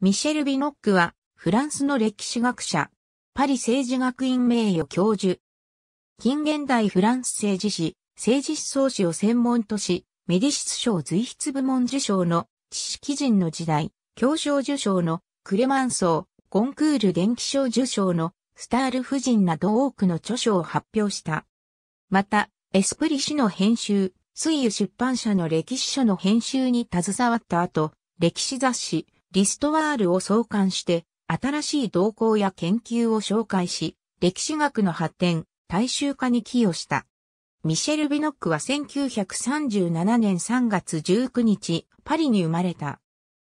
ミシェル・ビノックは、フランスの歴史学者、パリ政治学院名誉教授。近現代フランス政治史、政治思想史を専門とし、メディシス賞随筆部門受賞の知識人の時代、教賞受賞のクレマンソー、コンクール電気賞受賞のスタール夫人など多くの著書を発表した。また、エスプリ氏の編集、水油出版社の歴史書の編集に携わった後、歴史雑誌、リストワールを創刊して、新しい動向や研究を紹介し、歴史学の発展、大衆化に寄与した。ミシェル・ビノックは1937年3月19日、パリに生まれた。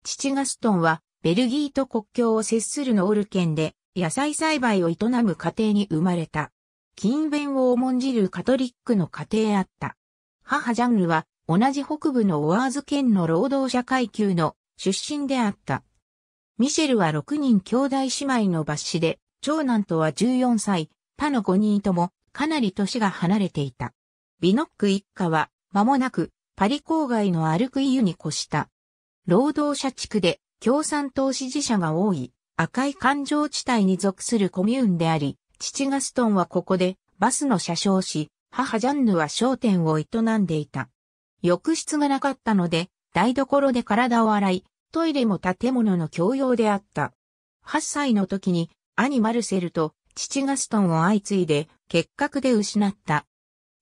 父ガストンは、ベルギーと国境を接するノール県で、野菜栽培を営む家庭に生まれた。勤勉を重んじるカトリックの家庭あった。母ジャンルは、同じ北部のオワーズ県の労働者階級の出身であった。ミシェルは6人兄弟姉妹の抜子で、長男とは14歳、他の5人ともかなり年が離れていた。ビノック一家は間もなくパリ郊外のアルクイユに越した。労働者地区で共産党支持者が多い赤い環状地帯に属するコミューンであり、父ガストンはここでバスの車掌し、母ジャンヌは商店を営んでいた。浴室がなかったので、台所で体を洗い、トイレも建物の共用であった。8歳の時に兄マルセルと父ガストンを相次いで結核で失った。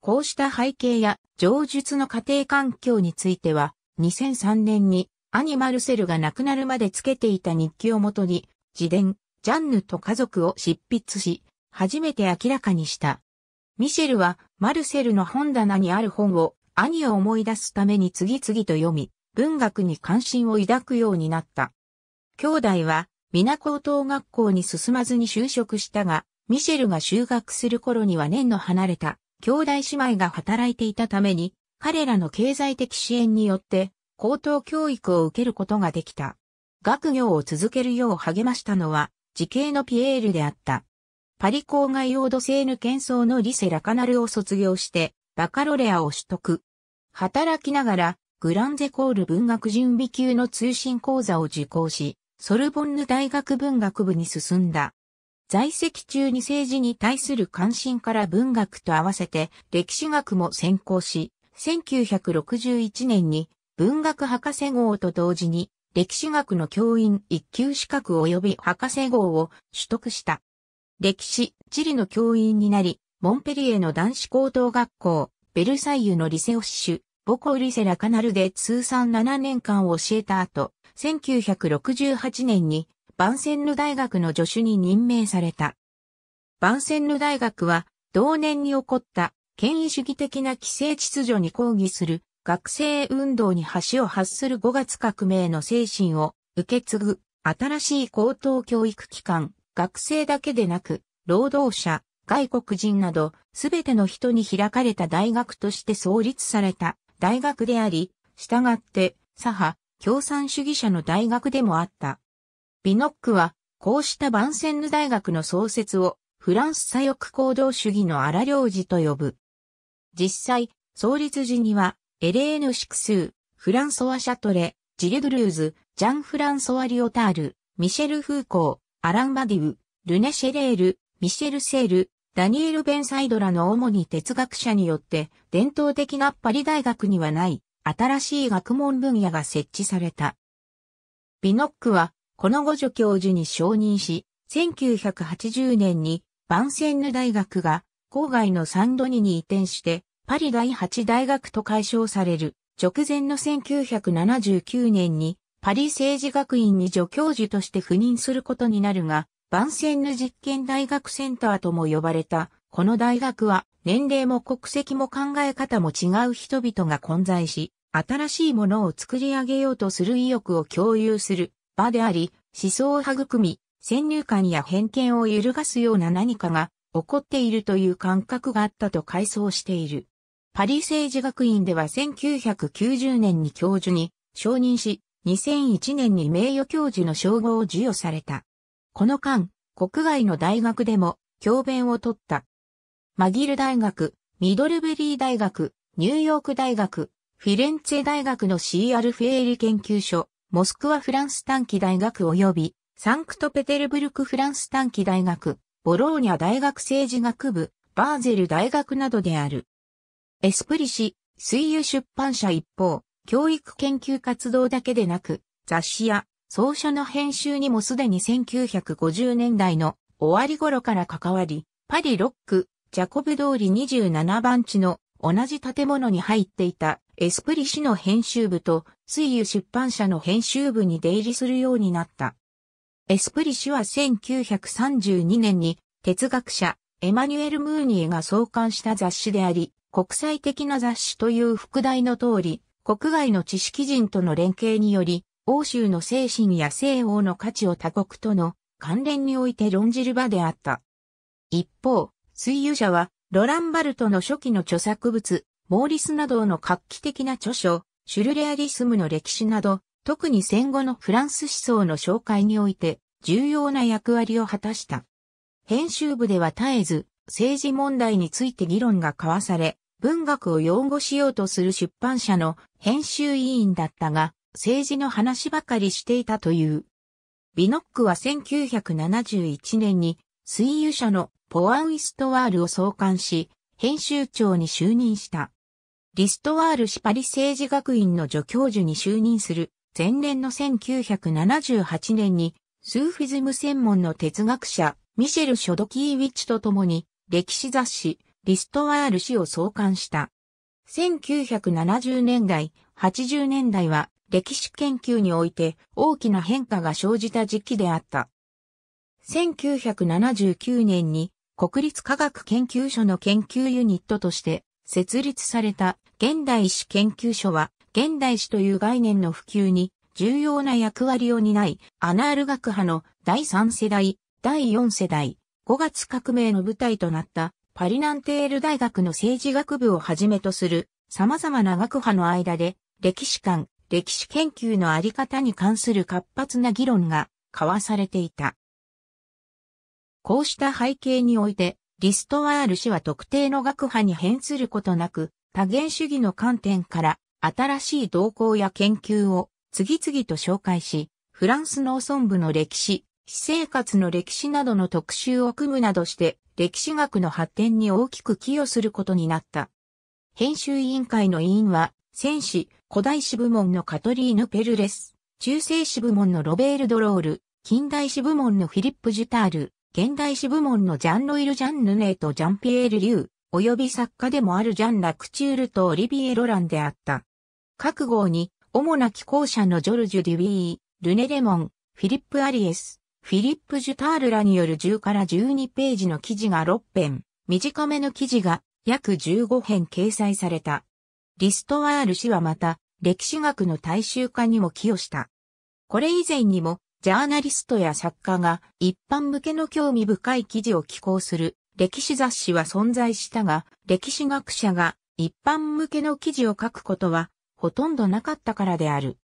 こうした背景や上述の家庭環境については、2003年に兄マルセルが亡くなるまでつけていた日記をもとに、自伝、ジャンヌと家族を執筆し、初めて明らかにした。ミシェルはマルセルの本棚にある本を兄を思い出すために次々と読み、文学に関心を抱くようになった。兄弟は、皆高等学校に進まずに就職したが、ミシェルが就学する頃には年の離れた兄弟姉妹が働いていたために、彼らの経済的支援によって高等教育を受けることができた。学業を続けるよう励ましたのは、時系のピエールであった。パリ郊外用土ーヌ喧騒のリセ・ラカナルを卒業して、バカロレアを取得。働きながら、グランゼコール文学準備級の通信講座を受講し、ソルボンヌ大学文学部に進んだ。在籍中に政治に対する関心から文学と合わせて歴史学も専攻し、1961年に文学博士号と同時に歴史学の教員一級資格及び博士号を取得した。歴史、地理の教員になり、モンペリエの男子高等学校、ベルサイユのリセオッシュ、母校リセラカナルで通算7年間を教えた後、1968年にバンセンヌ大学の助手に任命された。バンセンヌ大学は同年に起こった権威主義的な規制秩序に抗議する学生運動に橋を発する5月革命の精神を受け継ぐ新しい高等教育機関、学生だけでなく、労働者、外国人など、すべての人に開かれた大学として創立された。大学であり、従って、左派、共産主義者の大学でもあった。ビノックは、こうしたバンセンヌ大学の創設を、フランス左翼行動主義の荒領事と呼ぶ。実際、創立時には、エレーヌ・シクスー、フランソワ・シャトレ、ジルドルーズ、ジャン・フランソワ・リオタール、ミシェル・フーコー、アラン・バディウ、ルネ・シェレール、ミシェル・セール、ダニエル・ベンサイドらの主に哲学者によって伝統的なパリ大学にはない新しい学問分野が設置された。ビノックはこの五助教授に承認し、1980年にバンセンヌ大学が郊外のサンドニに移転してパリ第8大学と解消される直前の1979年にパリ政治学院に助教授として赴任することになるが、万ンヌ実験大学センターとも呼ばれた、この大学は年齢も国籍も考え方も違う人々が混在し、新しいものを作り上げようとする意欲を共有する場であり、思想を育み、先入観や偏見を揺るがすような何かが起こっているという感覚があったと回想している。パリ政治学院では1990年に教授に承認し、2001年に名誉教授の称号を授与された。この間、国外の大学でも教鞭を取った。マギル大学、ミドルベリー大学、ニューヨーク大学、フィレンツェ大学の C. アルフェーリ研究所、モスクワフランス短期大学及び、サンクトペテルブルクフランス短期大学、ボローニャ大学政治学部、バーゼル大学などである。エスプリ氏、水友出版社一方、教育研究活動だけでなく、雑誌や奏者の編集にもすでに1950年代の終わり頃から関わり、パリロック、ジャコブ通り27番地の同じ建物に入っていたエスプリ氏の編集部と水油出版社の編集部に出入りするようになった。エスプリ氏は1932年に哲学者エマニュエル・ムーニーが創刊した雑誌であり、国際的な雑誌という副題の通り、国外の知識人との連携により、欧州の精神や西欧の価値を他国との関連において論じる場であった。一方、水友者は、ロランバルトの初期の著作物、モーリスなどの画期的な著書、シュルレアリスムの歴史など、特に戦後のフランス思想の紹介において、重要な役割を果たした。編集部では絶えず、政治問題について議論が交わされ、文学を擁護しようとする出版社の編集委員だったが、政治の話ばかりしていたという。ビノックは1971年に水遊社のポアン・イストワールを創刊し、編集長に就任した。リストワールシパリ政治学院の助教授に就任する前年の1978年にスーフィズム専門の哲学者ミシェル・ショドキーウィッチと共に歴史雑誌リストワール氏を創刊した。1970年代、80年代は歴史研究において大きな変化が生じた時期であった。1979年に国立科学研究所の研究ユニットとして設立された現代史研究所は現代史という概念の普及に重要な役割を担い、アナール学派の第3世代、第4世代、5月革命の舞台となったパリナンテール大学の政治学部をはじめとする様々な学派の間で歴史観、歴史研究のあり方に関する活発な議論が交わされていた。こうした背景において、リストワール氏は特定の学派に変することなく、多元主義の観点から新しい動向や研究を次々と紹介し、フランス農村部の歴史、私生活の歴史などの特集を組むなどして、歴史学の発展に大きく寄与することになった。編集委員会の委員は、戦士、古代史部門のカトリーヌ・ペルレス、中世史部門のロベール・ドロール、近代史部門のフィリップ・ジュタール、現代史部門のジャンロイル・ジャンヌネーとジャンピエール・リュー、及び作家でもあるジャン・ラクチュールとオリビエ・ロランであった。各号に、主な寄稿者のジョルジュ・デュビー、ルネ・レモン、フィリップ・アリエス、フィリップ・ジュタールらによる10から12ページの記事が6編、短めの記事が約15編掲載された。リストワール氏はまた、歴史学の大衆化にも寄与した。これ以前にも、ジャーナリストや作家が一般向けの興味深い記事を寄稿する歴史雑誌は存在したが、歴史学者が一般向けの記事を書くことはほとんどなかったからである。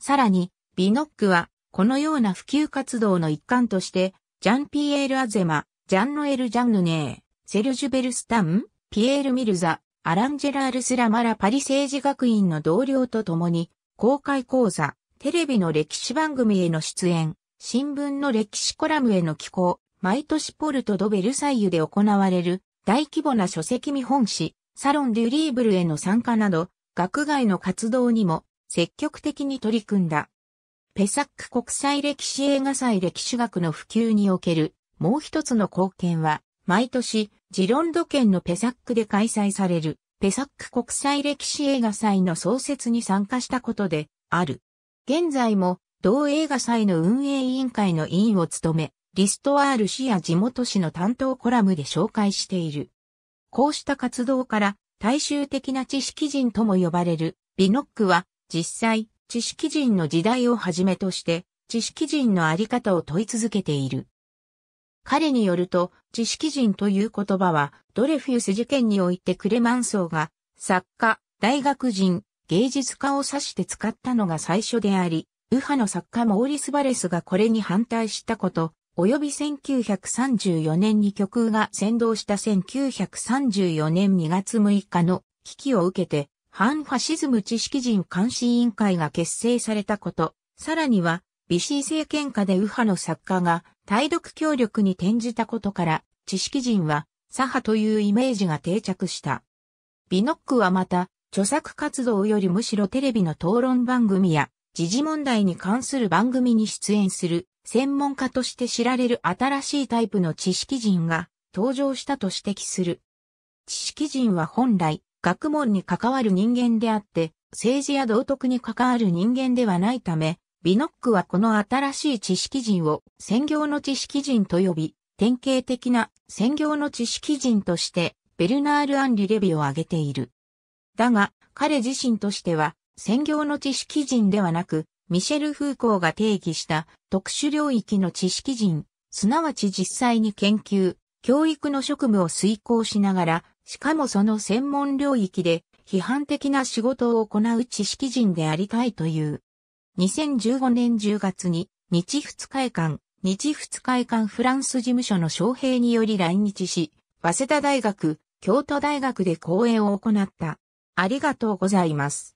さらに、ビノックはこのような普及活動の一環として、ジャン・ピエール・アゼマ、ジャンノエル・ジャンヌネー、セルジュ・ベルスタン、ピエール・ミルザ、アランジェラール・スラマラパリ政治学院の同僚と共に、公開講座、テレビの歴史番組への出演、新聞の歴史コラムへの寄稿、毎年ポルト・ド・ベルサイユで行われる大規模な書籍見本誌、サロン・デュリーブルへの参加など、学外の活動にも積極的に取り組んだ。ペサック国際歴史映画祭歴史学の普及におけるもう一つの貢献は、毎年ジロンド県のペサックで開催されるペサック国際歴史映画祭の創設に参加したことである。現在も同映画祭の運営委員会の委員を務め、リストアール市や地元市の担当コラムで紹介している。こうした活動から大衆的な知識人とも呼ばれるビノックは実際知識人の時代をはじめとして知識人のあり方を問い続けている。彼によると、知識人という言葉は、ドレフィウス事件においてクレマンソーが、作家、大学人、芸術家を指して使ったのが最初であり、右派の作家モーリス・バレスがこれに反対したこと、及び1934年に極右が先導した1934年2月6日の危機を受けて、反ファシズム知識人監視委員会が結成されたこと、さらには、ビシー政権下で右派の作家が対独協力に転じたことから、知識人は左派というイメージが定着した。ビノックはまた、著作活動よりむしろテレビの討論番組や、時事問題に関する番組に出演する、専門家として知られる新しいタイプの知識人が登場したと指摘する。知識人は本来、学問に関わる人間であって、政治や道徳に関わる人間ではないため、ビノックはこの新しい知識人を専業の知識人と呼び、典型的な専業の知識人としてベルナール・アンリ・レビを挙げている。だが、彼自身としては専業の知識人ではなく、ミシェル・フーコーが定義した特殊領域の知識人、すなわち実際に研究、教育の職務を遂行しながら、しかもその専門領域で批判的な仕事を行う知識人でありたいという2015年10月に日仏会館、日仏会館フランス事務所の招聘により来日し、早稲田大学、京都大学で講演を行った。ありがとうございます。